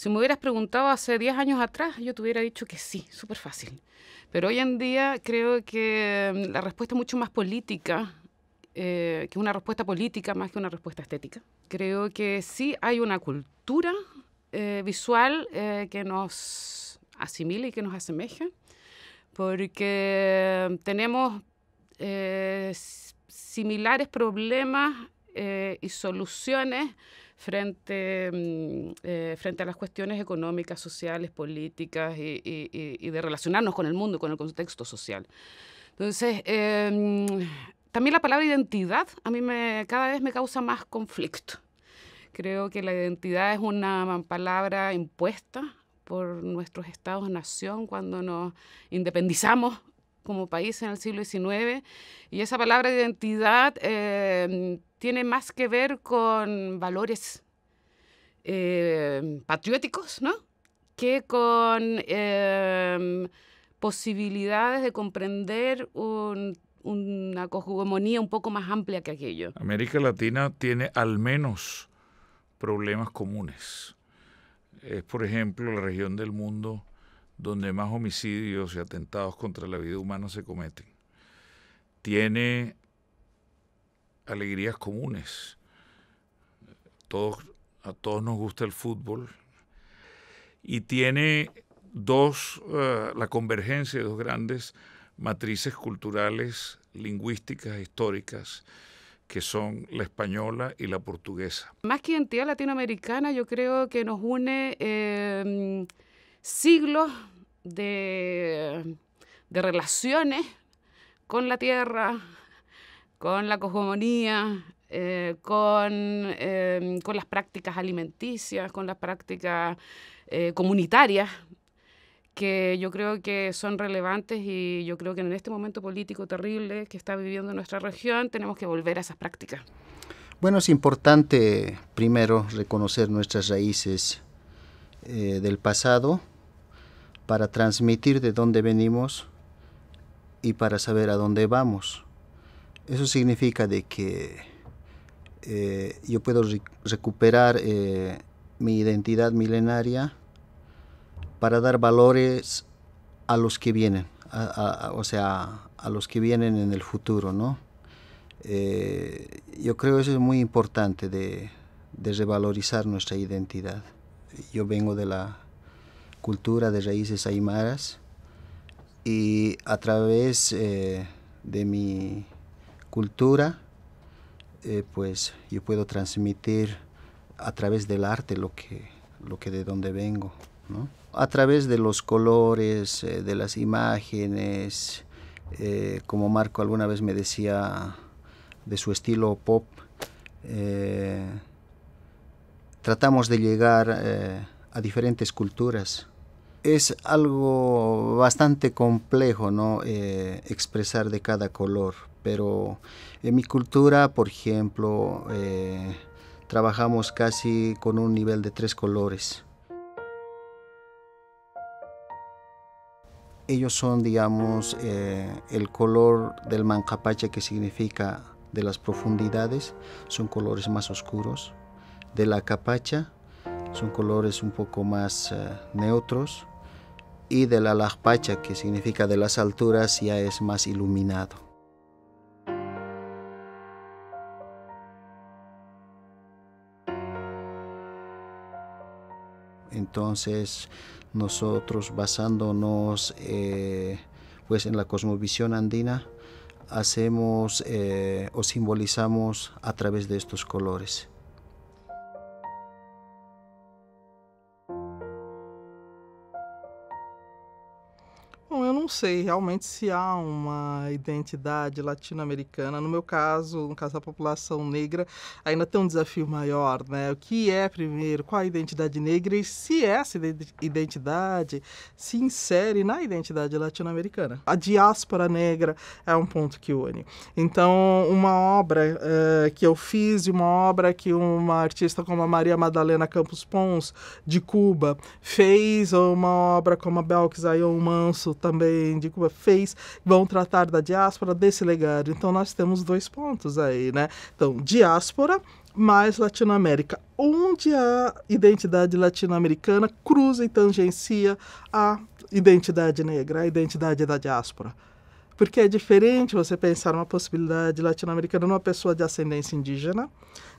Si me hubieras preguntado hace 10 años atrás, yo te hubiera dicho que sí, súper fácil. Pero hoy en día creo que mm, la respuesta es mucho más política, eh, que una respuesta política más que una respuesta estética. Creo que sí hay una cultura eh, visual eh, que nos asimila y que nos asemeja, porque tenemos eh, similares problemas y soluciones frente, mm, eh, frente a las cuestiones económicas, sociales, políticas y, de relacionarnos con el mundo, con el contexto social. Entonces, em, también la palabra identidad a mí me, cada vez me causa más conflicto. Creo que la identidad es una palabra impuesta por nuestros estados-nación cuando nos independizamos como país en el siglo XIX. Y esa palabra identidad em, tiene más que ver con valores em, patrióticos, ¿no? Que con em, posibilidades de comprender una cojugomonía un poco más amplia que aquello. América Latina tiene al menos problemas comunes. Es, por ejemplo, la región del mundo donde más homicidios y atentados contra la vida humana se cometen. Tiene alegrías comunes. Todos, a todos nos gusta el fútbol. Y tiene dos, eh, la convergencia de dos grandes matrices culturales, lingüísticas, históricas, que son la española y la portuguesa. Más que identidad latinoamericana, yo creo que nos une... Eh, siglos de, relaciones con la tierra, con la cosmogonía, eh, em, con, las prácticas alimenticias, con las prácticas eh, comunitarias, que yo creo que son relevantes y yo creo que en este momento político terrible que está viviendo nuestra región tenemos que volver a esas prácticas. Bueno, es importante primero reconocer nuestras raíces eh, del pasado para transmitir de dónde venimos y para saber a dónde vamos. Eso significa de que eh, yo puedo recuperar eh, mi identidad milenaria para dar valores a los que vienen, o sea, a los que vienen en el futuro, ¿no? Eh, yo creo eso es muy importante de revalorizar nuestra identidad. Yo vengo de la cultura de raíces aymaras y a través eh, de mi cultura eh, pues yo puedo transmitir a través del arte lo que, lo que de donde vengo. A través de los colores, eh, de las imágenes, como Marco alguna vez me decía de su estilo pop, tratamos de llegar a diferentes culturas. Es algo bastante complejo, ¿no? Eh, expresar de cada color, pero en mi cultura, por ejemplo, eh, trabajamos casi con un nivel de tres colores. Ellos son, digamos, eh, el color del mancapacha, que significa de las profundidades, son colores más oscuros, de la capacha, son colores un poco más eh, neutros y de la lajpacha que significa de las alturas ya es más iluminado. Entonces nosotros basándonos eh, pues en la cosmovisión andina hacemos eh, o simbolizamos a través de estos colores. não sei realmente se há uma identidade latino-americana. No meu caso, no caso da população negra, ainda tem um desafio maior, né? O que é primeiro? Qual a identidade negra e se essa identidade se insere na identidade latino-americana? A diáspora negra é um ponto que une. Então, uma obra uh, que eu fiz e uma obra que uma artista como a Maria Madalena Campos Pons de Cuba fez, ou uma obra como a Belkis Ayon Manso também também, de Cuba fez, vão tratar da diáspora desse legado. Então nós temos dois pontos aí, né? Então, diáspora mais Latinoamérica, onde a identidade latino-americana cruza e tangencia a identidade negra, a identidade da diáspora. Porque é diferente você pensar uma possibilidade latino-americana numa pessoa de ascendência indígena,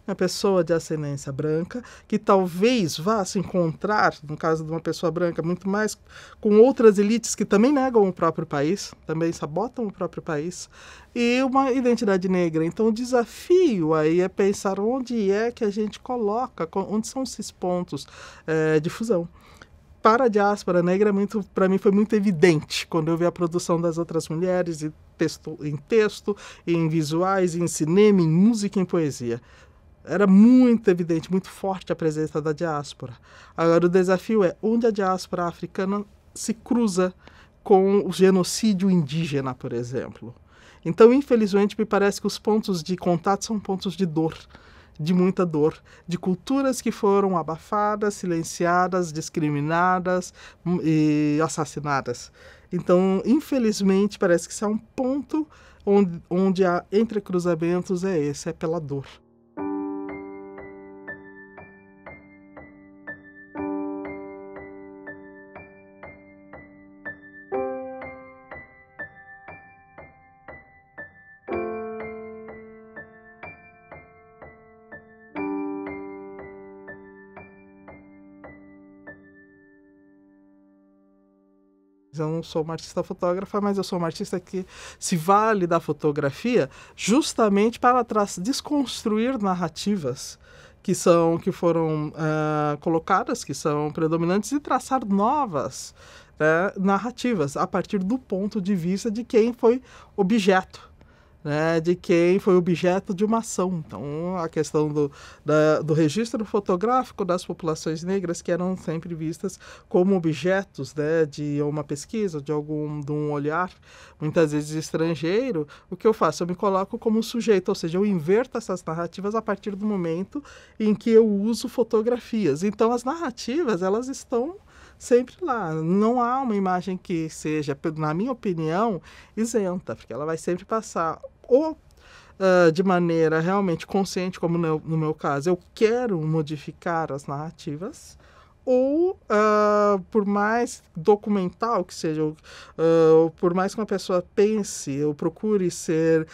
uma pessoa de ascendência branca, que talvez vá se encontrar, no caso de uma pessoa branca, muito mais com outras elites que também negam o próprio país, também sabotam o próprio país, e uma identidade negra. Então, o desafio aí é pensar onde é que a gente coloca, onde são esses pontos é, de fusão para a diáspora negra é muito para mim foi muito evidente quando eu vi a produção das outras mulheres texto em texto em visuais em cinema em música em poesia era muito evidente muito forte a presença da diáspora agora o desafio é onde a diáspora africana se cruza com o genocídio indígena por exemplo então infelizmente me parece que os pontos de contato são pontos de dor de muita dor, de culturas que foram abafadas, silenciadas, discriminadas hum, e assassinadas. Então, infelizmente, parece que isso é um ponto onde, onde há entrecruzamentos é esse, é pela dor. Eu não sou uma artista fotógrafa, mas eu sou uma artista que se vale da fotografia justamente para desconstruir narrativas que são que foram uh, colocadas, que são predominantes e traçar novas né, narrativas a partir do ponto de vista de quem foi objeto né, de quem foi objeto de uma ação. Então, a questão do, da, do registro fotográfico das populações negras, que eram sempre vistas como objetos né, de uma pesquisa, de algum de um olhar, muitas vezes estrangeiro, o que eu faço? Eu me coloco como sujeito, ou seja, eu inverto essas narrativas a partir do momento em que eu uso fotografias. Então, as narrativas, elas estão sempre lá. Não há uma imagem que seja, na minha opinião, isenta, porque ela vai sempre passar ou uh, ah, de maneira realmente consciente, como no, no, meu caso, eu quero modificar as narrativas, ou uh, por mais documental que seja, uh, por mais que uma pessoa pense ou procure ser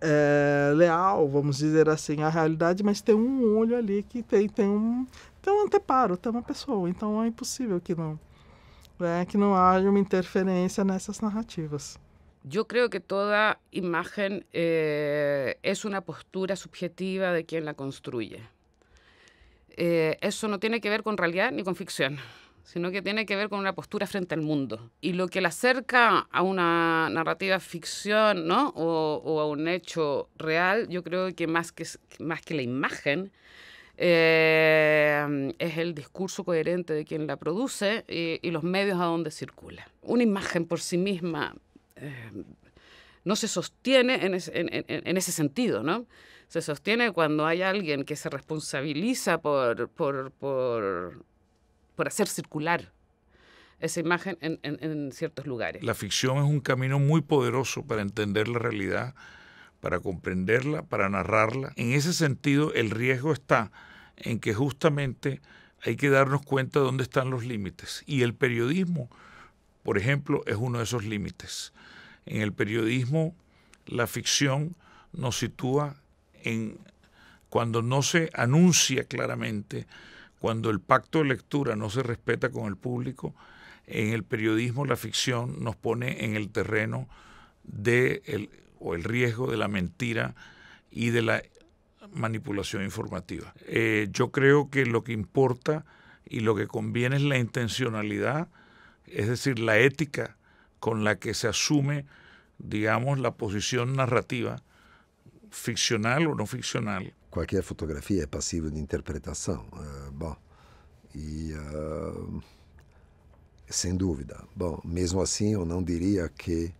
é, leal, vamos dizer assim, à realidade, mas tem um olho ali que tem, tem um, tem um anteparo, tem uma pessoa, então é impossível que não, né, que não haya uma interferência nessas narrativas. Yo creo que toda imagen eh, es una postura subjetiva de quien la construye. Eh, eso no tiene que ver con realidad ni con ficción, sino que tiene que ver con una postura frente al mundo. Y lo que la acerca a una narrativa ficción ¿no? o, a un hecho real, yo creo que más que, más que la imagen, eh, es el discurso coherente de quien la produce y, los medios a donde circula. Una imagen por sí misma eh, no se sostiene en, ese sentido, ¿no? Se sostiene cuando hay alguien que se responsabiliza por, hacer circular esa imagen en, ciertos lugares. La ficción es un camino muy poderoso para entender la realidad, para comprenderla, para narrarla. En ese sentido, el riesgo está en que justamente hay que darnos cuenta de dónde están los límites. Y el periodismo, por ejemplo, es uno de esos límites. En el periodismo, la ficción nos sitúa en cuando no se anuncia claramente, cuando el pacto de lectura no se respeta con el público, en el periodismo la ficción nos pone en el terreno de el, o el riesgo de la mentira y de la manipulación informativa. Eh, yo creo que lo que importa y lo que conviene es la intencionalidad, es decir, la ética con la que se asume, digamos, la posición narrativa, ficcional o no ficcional. ¿Cualquier fotografía es pasiva de interpretación? Sin eh, duda. y eh, mesmo así eu no diría que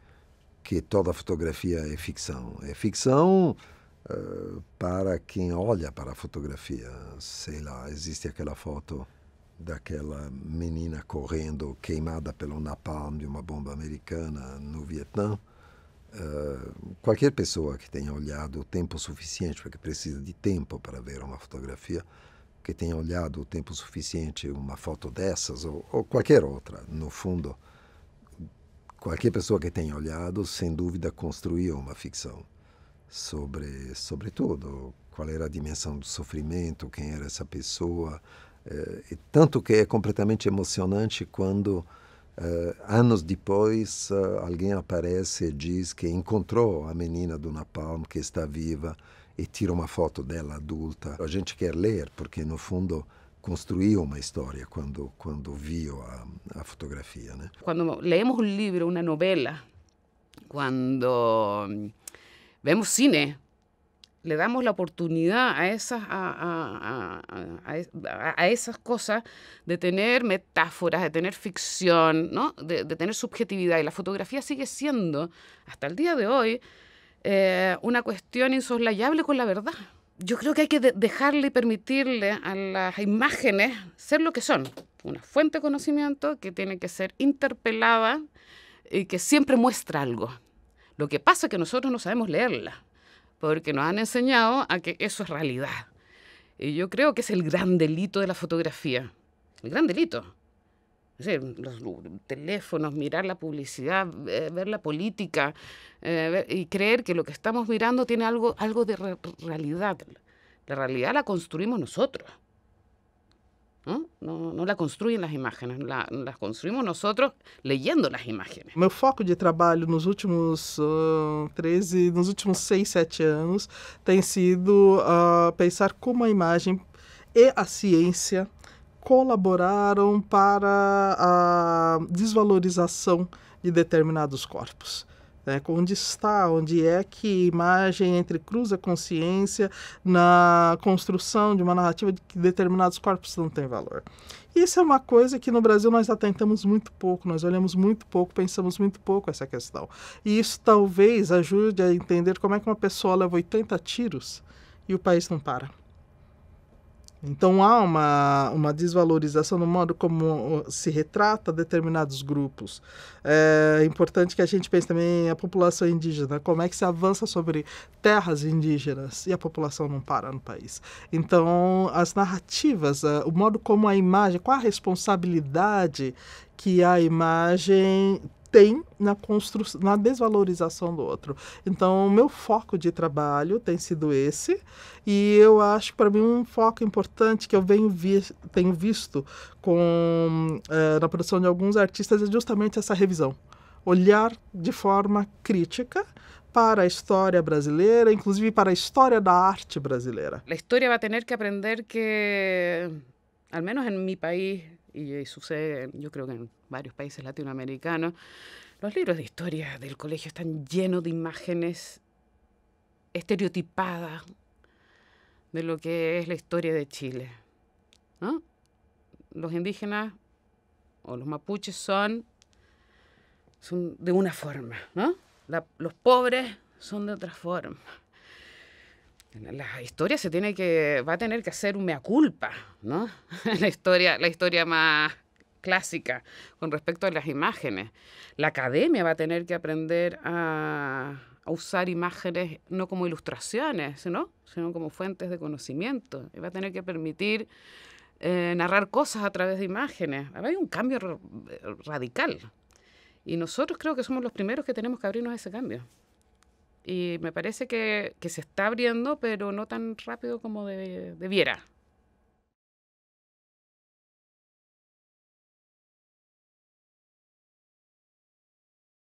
que toda fotografía es ficción. Es ficción para quem olha para a fotografia. Sei lá, existe aquela foto daquela menina correndo queimada pelo napalm de uma bomba americana no Vietnã. Uh, qualquer pessoa que tenha olhado o tempo suficiente, porque precisa de tempo para ver uma fotografia, que tenha olhado o tempo suficiente uma foto dessas ou, ou qualquer outra, no fundo, qualquer pessoa que tenha olhado, sem dúvida, construiu uma ficção sobre, sobre tudo, qual era a dimensão do sofrimento, quem era essa pessoa. É, e tanto que é completamente emocionante quando, é, anos depois, eh, alguém aparece e diz que encontrou a menina do Napalm, que está viva, e tira uma foto dela adulta. A gente quer ler, porque, no fundo, construiu uma história quando quando viu a, a fotografia, né? Quando lemos um livro, uma novela, quando vemos cine, le damos la oportunidad a esas, a, esas cosas de tener metáforas, de tener ficción, de, tener subjetividad. Y la fotografía sigue siendo, hasta el día de hoy, eh, una cuestión insoslayable con la verdad. Yo creo que hay que dejarle y permitirle a las imágenes ser lo que son, una fuente de conocimiento que tiene que ser interpelada y que siempre muestra algo. Lo que pasa es que nosotros no sabemos leerla, porque nos han enseñado a que eso es realidad. Y yo creo que es el gran delito de la fotografía. El gran delito. Es los teléfonos, mirar la publicidad, ver la política eh, y creer que lo que estamos mirando tiene algo, algo de realidad. La realidad la construimos nosotros. ¿no? No, no la construyen las imágenes, la, las construimos nosotros leyendo las imágenes. Meu foco de trabalho nos últimos uh, ah, 13, nos últimos 6, 7 anos tem sido uh, pensar como a imagem e a ciência colaboraram para a desvalorização de determinados corpos né? onde está, onde é que imagem entrecruza a consciência na construção de uma narrativa de que determinados corpos não têm valor. Isso é uma coisa que no Brasil nós atentamos muito pouco, nós olhamos muito pouco, pensamos muito pouco essa questão. E isso talvez ajude a entender como é que uma pessoa leva 80 tiros e o país não para. Então há uma, uma desvalorização no modo como se retrata determinados grupos. É importante que a gente pense também a população indígena, como é que se avança sobre terras indígenas e a população não para no país. Então as narrativas, é, o modo como a imagem, qual a responsabilidade que a imagem tem na construção, na desvalorização do outro. Então, o meu foco de trabalho tem sido esse, e eu acho para mim um foco importante que eu venho vi tenho visto com é, na produção de alguns artistas é justamente essa revisão, olhar de forma crítica para a história brasileira, inclusive para a história da arte brasileira. A história vai ter que aprender que, ao menos em meu país, e isso sucede, eu creio que varios países latinoamericanos, los libros de historia del colegio están llenos de imágenes estereotipadas de lo que es la historia de Chile. Los indígenas o los mapuches son, son de una forma, ¿no? los pobres son de otra forma. La historia se tiene que, va a tener que hacer un mea culpa, ¿no? La historia, la historia más clásica con respecto a las imágenes. La academia va a tener que aprender a, usar imágenes no como ilustraciones, sino, sino como fuentes de conocimiento. Y va a tener que permitir eh, narrar cosas a través de imágenes. hay un cambio radical. Y nosotros creo que somos los primeros que tenemos que abrirnos a ese cambio. Y me parece que, se está abriendo, pero no tan rápido como debiera.